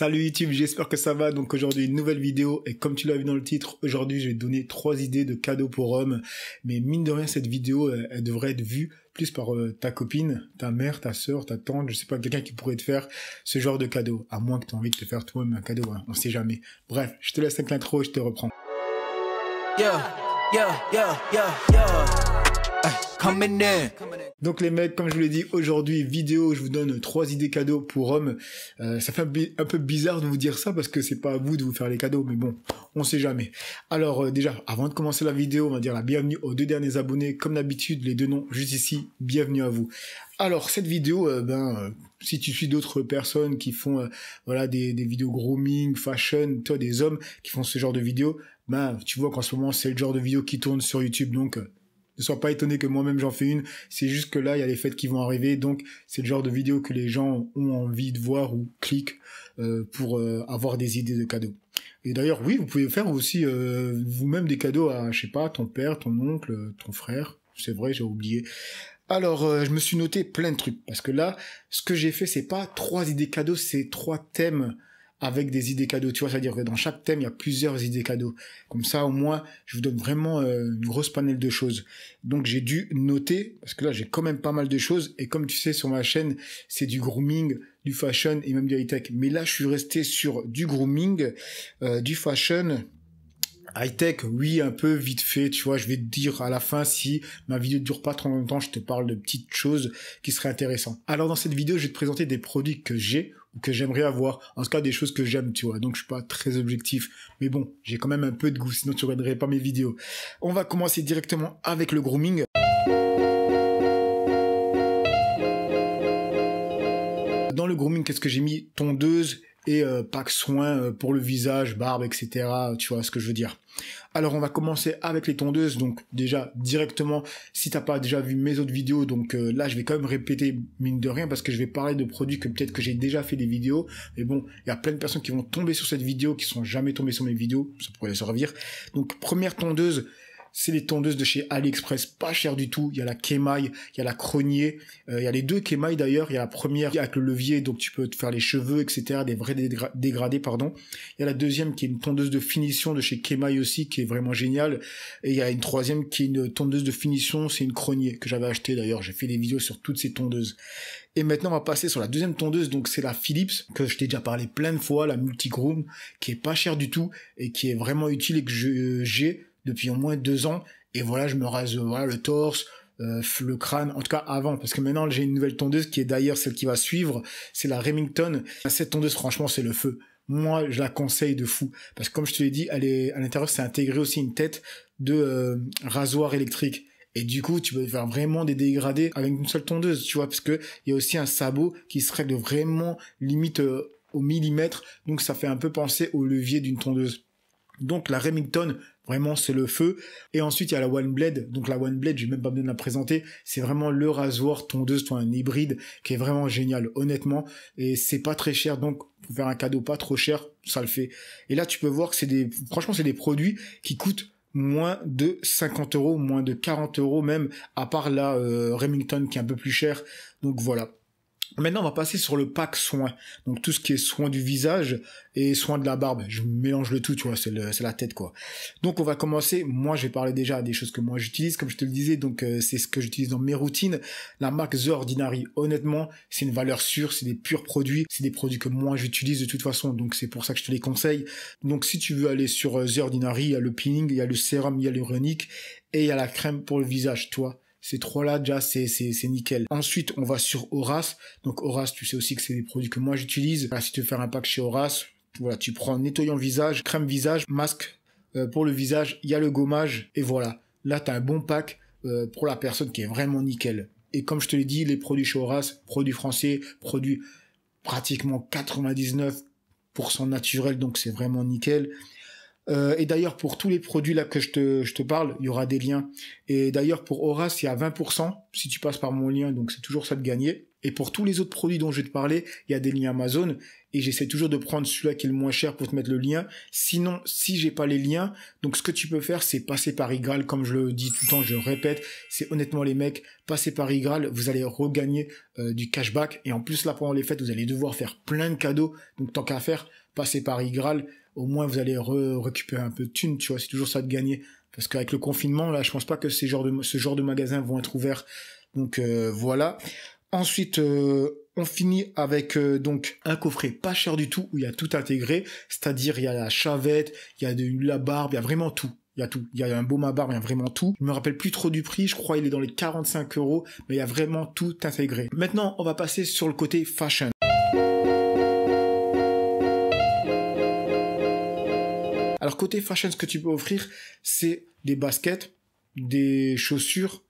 Salut YouTube, j'espère que ça va. Donc aujourd'hui, une nouvelle vidéo et comme tu l'as vu dans le titre, aujourd'hui, je vais donner trois idées de cadeaux pour hommes. Mais mine de rien, cette vidéo, euh, elle, devrait être vue plus par euh, ta copine, ta mère, ta soeur, ta tante, je sais pas, quelqu'un qui pourrait te faire ce genre de cadeau. À moins que tu aies envie de te faire toi-même un cadeau, hein, on sait jamais. Bref, je te laisse avec l'intro et je te reprends. Donc les mecs, comme je vous l'ai dit aujourd'hui, vidéo, je vous donne trois idées cadeaux pour hommes. Euh, ça fait un, peu bizarre de vous dire ça parce que c'est pas à vous de vous faire les cadeaux, mais bon, on sait jamais. Alors euh, déjà, avant de commencer la vidéo, on va dire la bienvenue aux deux derniers abonnés, comme d'habitude, les deux noms juste ici. Bienvenue à vous. Alors cette vidéo, euh, ben si tu suis d'autres personnes qui font voilà des, des vidéos grooming, fashion, toi des hommes qui font ce genre de vidéos, ben, tu vois qu'en ce moment, c'est le genre de vidéo qui tourne sur YouTube, donc euh, ne sois pas étonné que moi-même j'en fais une. C'est juste que là, il y a les fêtes qui vont arriver, donc c'est le genre de vidéo que les gens ont envie de voir ou cliquent euh, pour euh, avoir des idées de cadeaux. Et d'ailleurs, oui, vous pouvez faire aussi vous-même des cadeaux à, je sais pas, ton père, ton oncle, ton frère. C'est vrai, j'ai oublié. Alors, je me suis noté plein de trucs parce que là, ce que j'ai fait, c'est pas trois idées cadeaux, c'est trois thèmes avec des idées cadeaux. Tu vois, c'est-à-dire que dans chaque thème, il y a plusieurs idées cadeaux. Comme ça, au moins, je vous donne vraiment euh, une grosse panel de choses. Donc, j'ai dû noter, parce que là, j'ai quand même pas mal de choses. Et comme tu sais, sur ma chaîne, c'est du grooming, du fashion et même du high-tech. Mais là, je suis resté sur du grooming, euh, du fashion, High-tech, oui, un peu vite fait, tu vois, je vais te dire à la fin si ma vidéo ne dure pas trop longtemps, je te parle de petites choses qui seraient intéressantes. Alors dans cette vidéo, je vais te présenter des produits que j'ai que j'aimerais avoir. En tout cas, des choses que j'aime, tu vois. Donc, je suis pas très objectif. Mais bon, j'ai quand même un peu de goût, sinon tu regarderais pas mes vidéos. On va commencer directement avec le grooming. Dans le grooming, qu'est-ce que j'ai mis Tondeuse et euh, pack soin euh, pour le visage, barbe, etc. Tu vois ce que je veux dire. Alors on va commencer avec les tondeuses, donc déjà directement, si t'as pas déjà vu mes autres vidéos, donc euh, là je vais quand même répéter mine de rien parce que je vais parler de produits que peut-être que j'ai déjà fait des vidéos, mais bon, il y a plein de personnes qui vont tomber sur cette vidéo, qui sont jamais tombées sur mes vidéos, ça pourrait les servir. Donc première tondeuse, c'est les tondeuses de chez AliExpress, pas chères du tout. Il y a la Kemai, il y a la Cronier, euh, il y a les deux Kemai d'ailleurs. Il y a la première avec le levier, donc tu peux te faire les cheveux, etc., des vrais dégradés, pardon. Il y a la deuxième qui est une tondeuse de finition de chez Kemai aussi, qui est vraiment géniale. Et il y a une troisième qui est une tondeuse de finition, c'est une Cronier que j'avais acheté d'ailleurs. J'ai fait des vidéos sur toutes ces tondeuses. Et maintenant, on va passer sur la deuxième tondeuse. Donc, c'est la Philips, que je t'ai déjà parlé plein de fois, la Multigroom, qui est pas chère du tout et qui est vraiment utile et que j'ai depuis au moins deux ans. Et voilà, je me rase euh, le torse, euh, le crâne, en tout cas avant, parce que maintenant j'ai une nouvelle tondeuse qui est d'ailleurs celle qui va suivre, c'est la Remington. Cette tondeuse, franchement, c'est le feu. Moi, je la conseille de fou, parce que comme je te l'ai dit, à l'intérieur, c'est intégré aussi une tête de euh, rasoir électrique. Et du coup, tu peux faire vraiment des dégradés avec une seule tondeuse, tu vois, parce que il y a aussi un sabot qui se règle vraiment limite au millimètre, donc ça fait un peu penser au levier d'une tondeuse. Donc la Remington, Vraiment, c'est le feu. Et ensuite, il y a la One Blade. Donc la One Blade, je même pas besoin de la présenter. C'est vraiment le rasoir tondeuse, soit un hybride qui est vraiment génial, honnêtement. Et c'est pas très cher, donc pour faire un cadeau pas trop cher, ça le fait. Et là, tu peux voir que c'est des, franchement, c'est des produits qui coûtent moins de 50 euros, moins de 40 euros même, à part la euh, Remington qui est un peu plus cher. Donc voilà. Maintenant, on va passer sur le pack soin. Donc tout ce qui est soin du visage et soin de la barbe. Je mélange le tout, tu vois, c'est la tête quoi. Donc on va commencer. Moi, je vais parler déjà des choses que moi j'utilise, comme je te le disais. Donc euh, c'est ce que j'utilise dans mes routines. La marque The Ordinary, honnêtement, c'est une valeur sûre. C'est des purs produits. C'est des produits que moi j'utilise de toute façon. Donc c'est pour ça que je te les conseille. Donc si tu veux aller sur euh, The Ordinary, il y a le peeling, il y a le sérum il y a l'uronique et il y a la crème pour le visage, toi. Ces trois-là, déjà, c'est, nickel. Ensuite, on va sur Horace. Donc, Horace, tu sais aussi que c'est des produits que moi j'utilise. si tu veux faire un pack chez Horace, voilà, tu prends nettoyant visage, crème visage, masque euh, pour le visage, il y a le gommage, et voilà. Là, tu as un bon pack euh, pour la personne qui est vraiment nickel. Et comme je te l'ai dit, les produits chez Horace, produits français, produits pratiquement 99% naturels, donc c'est vraiment nickel. Euh, et d'ailleurs, pour tous les produits là que je te, je te parle, il y aura des liens. Et d'ailleurs, pour Horace, c'est y a 20% si tu passes par mon lien, donc c'est toujours ça de gagner. Et pour tous les autres produits dont je vais te parler, il y a des liens Amazon et j'essaie toujours de prendre celui-là qui est le moins cher pour te mettre le lien. Sinon, si j'ai pas les liens, donc ce que tu peux faire, c'est passer par Igral, comme je le dis tout le temps, je le répète, c'est honnêtement les mecs, passer par Igral, vous allez regagner euh, du cashback et en plus là pendant les fêtes, vous allez devoir faire plein de cadeaux. Donc tant qu'à faire, passez par Igral, au moins vous allez récupérer un peu de thunes, tu vois, c'est toujours ça de gagner. Parce qu'avec le confinement, là, je pense pas que ces de, ce genre de magasins vont être ouverts. Donc euh, voilà. Ensuite, euh, on finit avec euh, donc un coffret pas cher du tout où il y a tout intégré, c'est-à-dire il y a la chavette, il y a de la barbe, il y a vraiment tout. Il y a tout. Il y a un baume à barbe, il y a vraiment tout. Je me rappelle plus trop du prix. Je crois il est dans les 45 euros, mais il y a vraiment tout intégré. Maintenant, on va passer sur le côté fashion. Alors côté fashion, ce que tu peux offrir, c'est des baskets, des chaussures,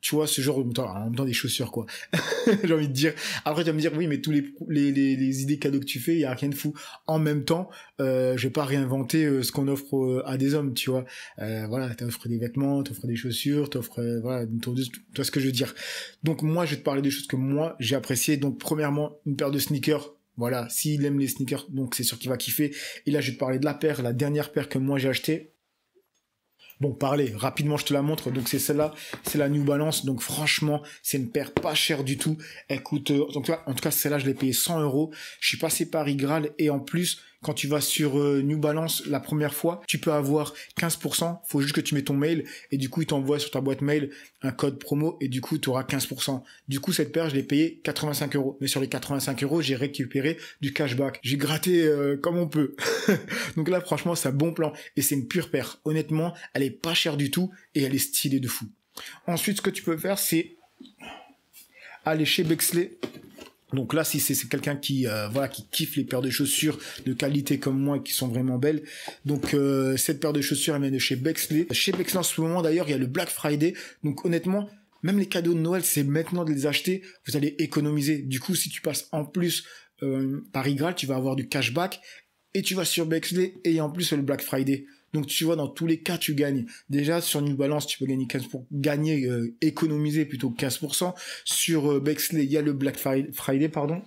tu vois, ce genre, en même temps des chaussures, quoi. J'ai envie de dire. Après, tu vas me dire, oui, mais tous les, les, idées cadeaux que tu fais, il n'y a rien de fou. En même temps, euh, je vais pas réinventer euh, ce qu'on offre euh, à des hommes, tu vois. Euh, voilà, offres des vêtements, tu offres des chaussures, tu offres, euh, voilà, tu vois ce que je veux dire. Donc, moi, je vais te parler des choses que moi, j'ai apprécié, Donc, premièrement, une paire de sneakers voilà, s'il aime les sneakers, donc c'est sûr qu'il va kiffer. Et là, je vais te parler de la paire, la dernière paire que moi j'ai achetée. Bon, parlez, rapidement, je te la montre. Donc, c'est celle-là, c'est la New Balance. Donc, franchement, c'est une paire pas chère du tout. Elle coûte, Donc euh, en tout cas, en tout cas celle-là, je l'ai payé 100 euros. Je suis passé par Igral et en plus, quand tu vas sur euh, New Balance la première fois, tu peux avoir 15%. Faut juste que tu mets ton mail et du coup, ils t'envoient sur ta boîte mail un code promo et du coup, tu auras 15%. Du coup, cette paire, je l'ai payée 85 euros. Mais sur les 85 euros, j'ai récupéré du cashback. J'ai gratté euh, comme on peut. Donc là, franchement, c'est un bon plan et c'est une pure paire. Honnêtement, elle est pas cher du tout et elle est stylée de fou. Ensuite, ce que tu peux faire, c'est aller chez Bexley. Donc là, si c'est quelqu'un qui euh, voilà qui kiffe les paires de chaussures de qualité comme moi qui sont vraiment belles, donc euh, cette paire de chaussures elle vient de chez Bexley. Chez Bexley en ce moment d'ailleurs, il y a le Black Friday. Donc honnêtement, même les cadeaux de Noël, c'est maintenant de les acheter. Vous allez économiser. Du coup, si tu passes en plus euh, par Igral, tu vas avoir du cashback et tu vas sur Bexley et en plus le Black Friday. Donc tu vois, dans tous les cas, tu gagnes. Déjà, sur New Balance, tu peux gagner 15 pour gagner, euh, économiser plutôt 15%. Sur euh, Bexley, il y a le Black Friday, pardon.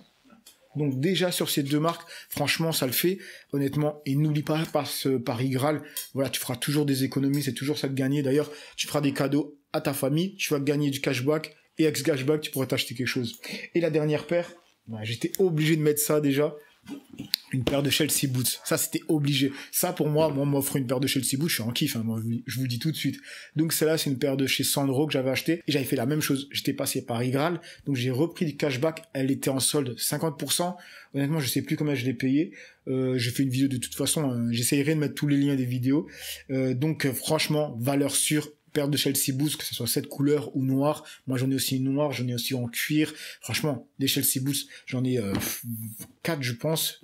Donc déjà sur ces deux marques, franchement, ça le fait. Honnêtement, et n'oublie pas par ce Paris Graal. Voilà, tu feras toujours des économies, c'est toujours ça de gagner. D'ailleurs, tu feras des cadeaux à ta famille, tu vas gagner du cashback et ex cashback, tu pourras t'acheter quelque chose. Et la dernière paire, bah, j'étais obligé de mettre ça déjà une paire de Chelsea boots. Ça, c'était obligé. Ça, pour moi, moi, m'offre une paire de Chelsea boots, je suis en kiff, hein, je vous dis tout de suite. Donc, celle-là, c'est une paire de chez euros que j'avais acheté et j'avais fait la même chose. J'étais passé par Igral, donc j'ai repris du cashback. Elle était en solde 50%. Honnêtement, je sais plus comment je l'ai payé. Euh, j'ai fait une vidéo de toute façon. Hein. J'essayerai de mettre tous les liens des vidéos. Euh, donc, euh, franchement, valeur sûre, paire de Chelsea Boots, que ce soit cette couleur ou noire. Moi, j'en ai aussi une noire, j'en ai aussi en cuir. Franchement, des Chelsea Boots, j'en ai 4 euh, quatre, je pense.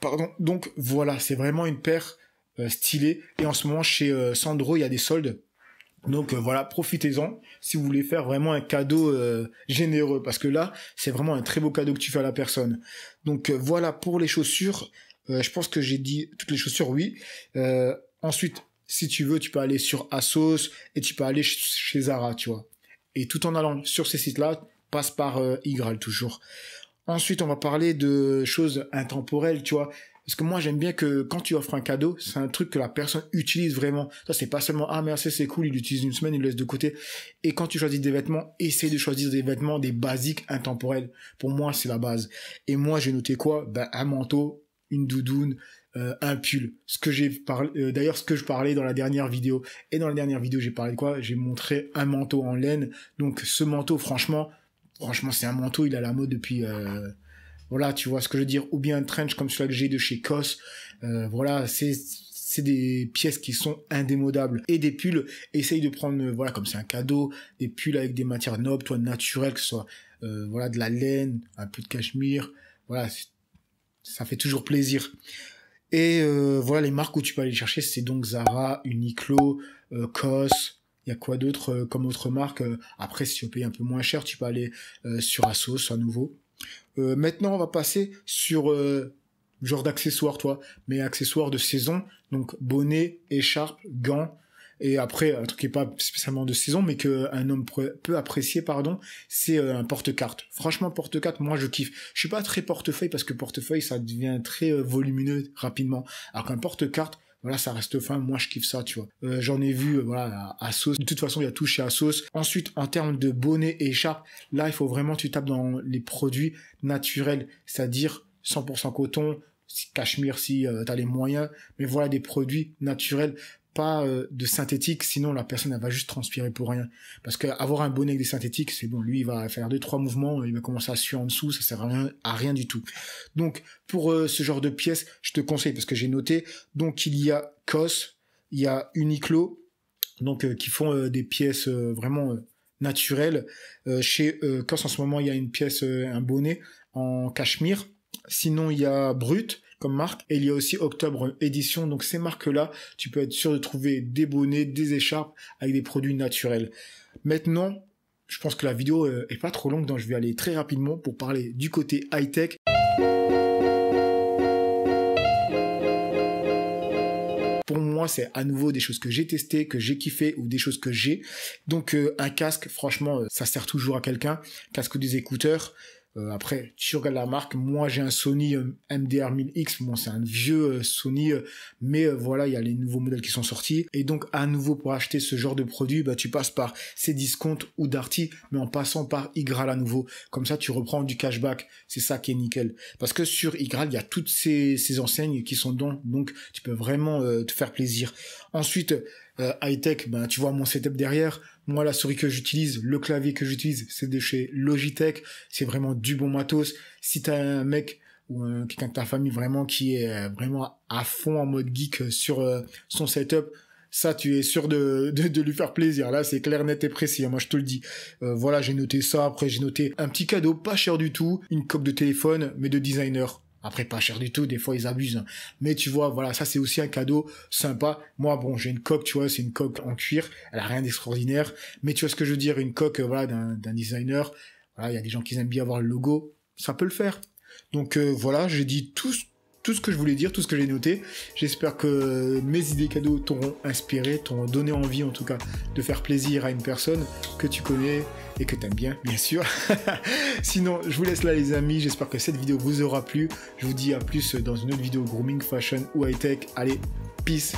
Pardon. Donc voilà, c'est vraiment une paire euh, stylée. Et en ce moment, chez euh, Sandro, il y a des soldes. Donc voilà, profitez-en si vous voulez faire vraiment un cadeau généreux, parce que là, c'est vraiment un très beau cadeau que tu fais à la personne. Donc voilà pour les chaussures. je pense que j'ai dit toutes les chaussures, oui. ensuite, si tu veux, tu peux aller sur Asos et tu peux aller chez Zara, tu vois. Et tout en allant sur ces sites-là, passe par euh, toujours. Ensuite, on va parler de choses intemporelles, tu vois. Parce que moi, j'aime bien que quand tu offres un cadeau, c'est un truc que la personne utilise vraiment. Ça, c'est pas seulement, ah, merci, c'est cool, il l'utilise une semaine, il le laisse de côté. Et quand tu choisis des vêtements, essaie de choisir des vêtements, des basiques intemporels. Pour moi, c'est la base. Et moi, j'ai noté quoi? Ben, un manteau, une doudoune, euh, un pull. Ce que j'ai parlé, euh, d'ailleurs, ce que je parlais dans la dernière vidéo. Et dans la dernière vidéo, j'ai parlé de quoi J'ai montré un manteau en laine. Donc, ce manteau, franchement, franchement, c'est un manteau. Il a la mode depuis. Euh, voilà, tu vois ce que je veux dire. Ou bien un trench comme celui que j'ai de chez Cos. voilà, c'est c'est des pièces qui sont indémodables et des pulls essaye de prendre voilà comme c'est un cadeau des pulls avec des matières nobles toi naturelles que ce soit voilà de la laine un peu de cachemire voilà ça fait toujours plaisir et euh, voilà les marques où tu peux aller chercher, c'est donc Zara, Uniqlo, euh, COS. Il y a quoi d'autre euh, comme autre marque euh, Après, si tu payes un peu moins cher, tu peux aller sur Asos à nouveau. maintenant, on va passer sur genre d'accessoires, toi, mais accessoires de saison. Donc bonnet, écharpe, gants, et après, un truc qui est pas spécialement de saison, mais qu'un homme peut apprécier, pardon, c'est euh, un porte-carte. Franchement, porte-carte, moi je kiffe. Je suis pas très portefeuille parce que portefeuille, ça devient très euh, volumineux rapidement. Alors qu'un porte-carte, voilà, ça reste fin. Moi, je kiffe ça, tu vois. Euh, j'en ai vu, voilà, à, sauce. De toute façon, il y a tout chez sauce. Ensuite, en termes de bonnet et écharpe là, il faut vraiment, tu tapes dans les produits naturels, c'est-à-dire 100% coton, cachemire si tu as les moyens, mais voilà des produits naturels pas euh, de synthétique, sinon la personne va juste transpirer pour rien. Parce que un bonnet avec des synthétiques, c'est bon, lui il va faire deux trois mouvements, il va commencer à suer en dessous, ça sert à rien, à rien du tout. Donc pour euh, ce genre de pièces, je te conseille parce que j'ai noté. Donc il y a COS, il y a Uniqlo, donc euh, qui font des pièces vraiment naturelles. chez COS en ce moment il y a une pièce, un bonnet en cachemire. Sinon il y a Brut comme marque. Et il y a aussi Octobre Édition. Donc ces marques-là, tu peux être sûr de trouver des bonnets, des écharpes avec des produits naturels. Maintenant, je pense que la vidéo euh, est pas trop longue, donc je vais aller très rapidement pour parler du côté high-tech. pour moi, c'est à nouveau des choses que j'ai testées, que j'ai kiffées, ou des choses que j'ai. Donc euh, un casque, franchement, euh, ça sert toujours à quelqu'un. Casque ou des écouteurs, euh, après, tu regardes la marque. Moi, j'ai un Sony euh, MDR 1000X. Bon, c'est un vieux euh, Sony, mais voilà, il y a les nouveaux modèles qui sont sortis. Et donc, à nouveau, pour acheter ce genre de produit, bah, tu passes par Cdiscount ou Darty, mais en passant par Igral à nouveau. Comme ça, tu reprends du cashback. C'est ça qui est nickel. Parce que sur Igral, il y a toutes ces, enseignes qui sont dedans, Donc, tu peux vraiment te faire plaisir. Ensuite, euh, high-tech, ben, tu vois mon setup derrière. Moi, la souris que j'utilise, le clavier que j'utilise, c'est de chez Logitech. C'est vraiment du bon matos. Si t'as un mec ou quelqu'un de ta famille vraiment qui est euh, vraiment à fond en mode geek euh, sur son setup, ça, tu es sûr de, de, lui faire plaisir. Là, c'est clair, net et précis. Hein, moi, je te le dis. voilà, j'ai noté ça. Après, j'ai noté un petit cadeau, pas cher du tout. Une coque de téléphone, mais de designer. Après, pas cher du tout, des fois ils abusent. Mais tu vois, voilà, ça c'est aussi un cadeau sympa. Moi, bon, j'ai une coque, tu vois, c'est une coque en cuir, elle a rien d'extraordinaire. Mais tu vois ce que je veux dire, une coque, voilà, d'un designer. Voilà, il y a des gens qui aiment bien avoir le logo, ça peut le faire. Donc euh, voilà, j'ai dit tout tout ce que je voulais dire, tout ce que j'ai noté. J'espère que euh, mes idées cadeaux t'auront inspiré, t'auront donné envie en tout cas de faire plaisir à une personne que tu connais et que t'aimes bien, bien sûr. Sinon, je vous laisse là, les amis. J'espère que cette vidéo vous aura plu. Je vous dis à plus dans une autre vidéo grooming, fashion ou high-tech. Allez, peace!